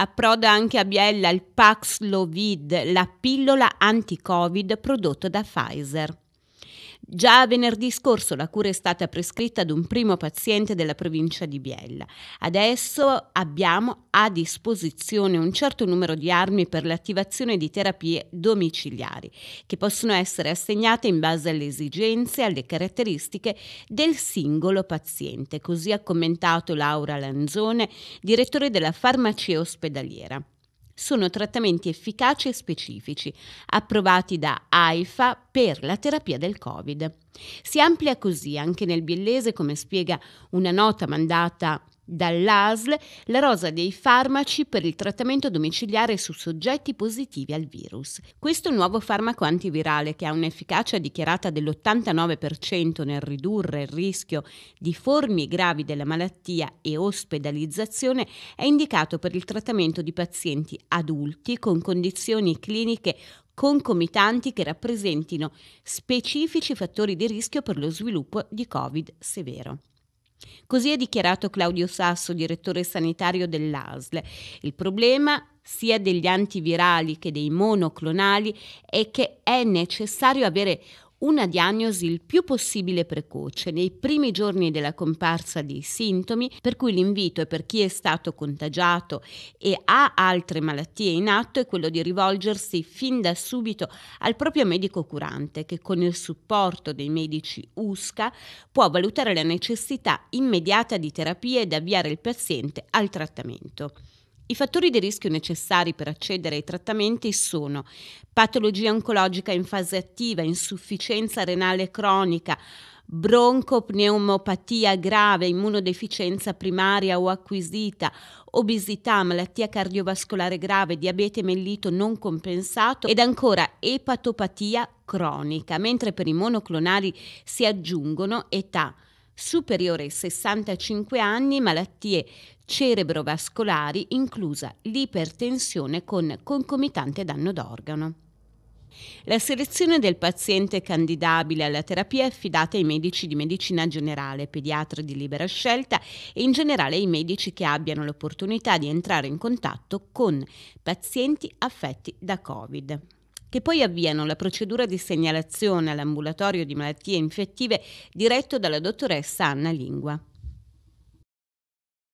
Approda anche a Biella il Paxlovid, la pillola anti-Covid prodotta da Pfizer. Già venerdì scorso la cura è stata prescritta ad un primo paziente della provincia di Biella. Adesso abbiamo a disposizione un certo numero di armi per l'attivazione di terapie domiciliari, che possono essere assegnate in base alle esigenze e alle caratteristiche del singolo paziente. Così ha commentato Laura Lanzone, direttore della farmacia ospedaliera sono trattamenti efficaci e specifici, approvati da AIFA per la terapia del Covid. Si amplia così anche nel biellese, come spiega una nota mandata Dall'ASL la rosa dei farmaci per il trattamento domiciliare su soggetti positivi al virus. Questo nuovo farmaco antivirale, che ha un'efficacia dichiarata dell'89% nel ridurre il rischio di formi gravi della malattia e ospedalizzazione, è indicato per il trattamento di pazienti adulti con condizioni cliniche concomitanti che rappresentino specifici fattori di rischio per lo sviluppo di Covid severo. Così ha dichiarato Claudio Sasso, direttore sanitario dell'ASL. Il problema sia degli antivirali che dei monoclonali è che è necessario avere una diagnosi il più possibile precoce nei primi giorni della comparsa dei sintomi, per cui l'invito per chi è stato contagiato e ha altre malattie in atto è quello di rivolgersi fin da subito al proprio medico curante che con il supporto dei medici USCA può valutare la necessità immediata di terapia ed avviare il paziente al trattamento. I fattori di rischio necessari per accedere ai trattamenti sono patologia oncologica in fase attiva, insufficienza renale cronica, broncopneumopatia grave, immunodeficienza primaria o acquisita, obesità, malattia cardiovascolare grave, diabete mellito non compensato ed ancora epatopatia cronica, mentre per i monoclonali si aggiungono età superiore ai 65 anni, malattie cerebrovascolari, inclusa l'ipertensione con concomitante danno d'organo. La selezione del paziente candidabile alla terapia è affidata ai medici di medicina generale, pediatri di libera scelta e in generale ai medici che abbiano l'opportunità di entrare in contatto con pazienti affetti da Covid che poi avviano la procedura di segnalazione all'ambulatorio di malattie infettive diretto dalla dottoressa Anna Lingua.